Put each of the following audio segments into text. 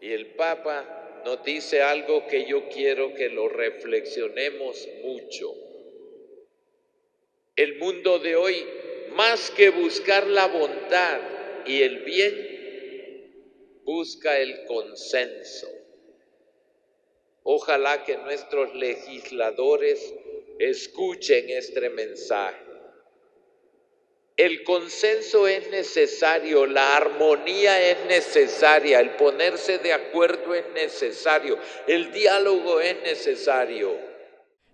Y el Papa nos dice algo que yo quiero que lo reflexionemos mucho. El mundo de hoy, más que buscar la bondad y el bien, busca el consenso. Ojalá que nuestros legisladores escuchen este mensaje. El consenso es necesario, la armonía es necesaria, el ponerse de acuerdo es necesario, el diálogo es necesario.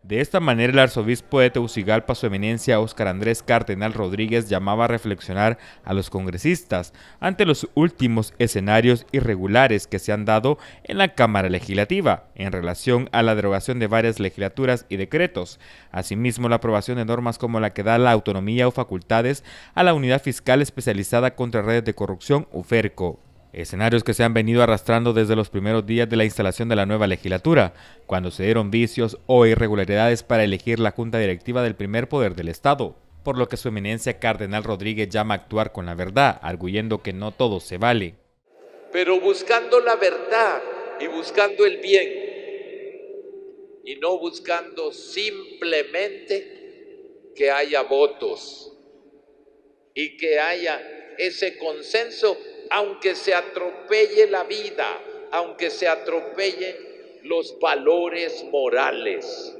De esta manera, el arzobispo de Tegucigalpa, su eminencia Óscar Andrés Cardenal Rodríguez, llamaba a reflexionar a los congresistas ante los últimos escenarios irregulares que se han dado en la Cámara Legislativa en relación a la derogación de varias legislaturas y decretos, asimismo la aprobación de normas como la que da la autonomía o facultades a la Unidad Fiscal Especializada contra Redes de Corrupción, UFERCO escenarios que se han venido arrastrando desde los primeros días de la instalación de la nueva legislatura, cuando se dieron vicios o irregularidades para elegir la junta directiva del primer poder del Estado, por lo que su eminencia Cardenal Rodríguez llama a actuar con la verdad, arguyendo que no todo se vale. Pero buscando la verdad y buscando el bien, y no buscando simplemente que haya votos y que haya ese consenso aunque se atropelle la vida, aunque se atropellen los valores morales.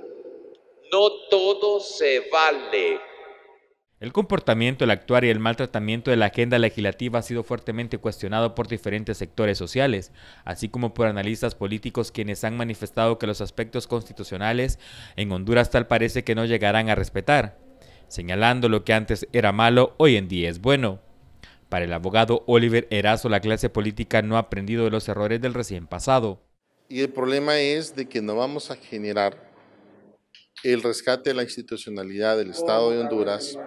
No todo se vale. El comportamiento, el actuar y el maltratamiento de la agenda legislativa ha sido fuertemente cuestionado por diferentes sectores sociales, así como por analistas políticos quienes han manifestado que los aspectos constitucionales en Honduras tal parece que no llegarán a respetar, señalando lo que antes era malo hoy en día es bueno. Para el abogado Oliver Erazo, la clase política no ha aprendido de los errores del recién pasado. Y el problema es de que no vamos a generar el rescate de la institucionalidad del Estado de Honduras,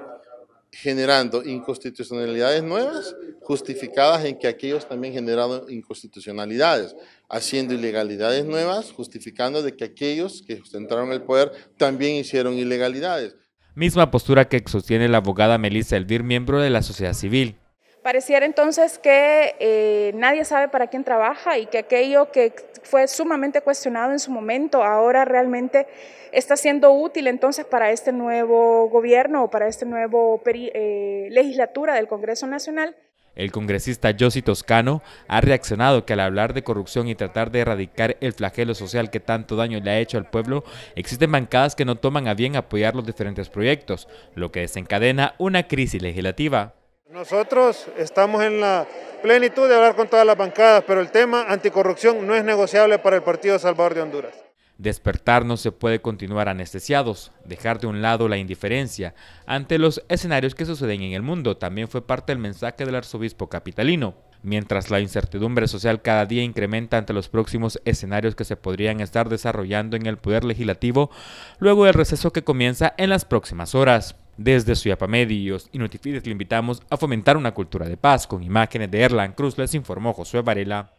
generando inconstitucionalidades nuevas, justificadas en que aquellos también generaron inconstitucionalidades, haciendo ilegalidades nuevas, justificando de que aquellos que entraron al poder también hicieron ilegalidades. Misma postura que sostiene la abogada Melissa Elvir, miembro de la sociedad civil. Pareciera entonces que eh, nadie sabe para quién trabaja y que aquello que fue sumamente cuestionado en su momento ahora realmente está siendo útil entonces para este nuevo gobierno o para esta nueva eh, legislatura del Congreso Nacional. El congresista Yossi Toscano ha reaccionado que al hablar de corrupción y tratar de erradicar el flagelo social que tanto daño le ha hecho al pueblo, existen bancadas que no toman a bien apoyar los diferentes proyectos, lo que desencadena una crisis legislativa. Nosotros estamos en la plenitud de hablar con todas las bancadas, pero el tema anticorrupción no es negociable para el Partido Salvador de Honduras. Despertar no se puede continuar anestesiados, dejar de un lado la indiferencia ante los escenarios que suceden en el mundo también fue parte del mensaje del arzobispo capitalino. Mientras la incertidumbre social cada día incrementa ante los próximos escenarios que se podrían estar desarrollando en el Poder Legislativo, luego del receso que comienza en las próximas horas. Desde Suyapa Medios y Notifides le invitamos a fomentar una cultura de paz. Con imágenes de Erlan Cruz les informó Josué Varela.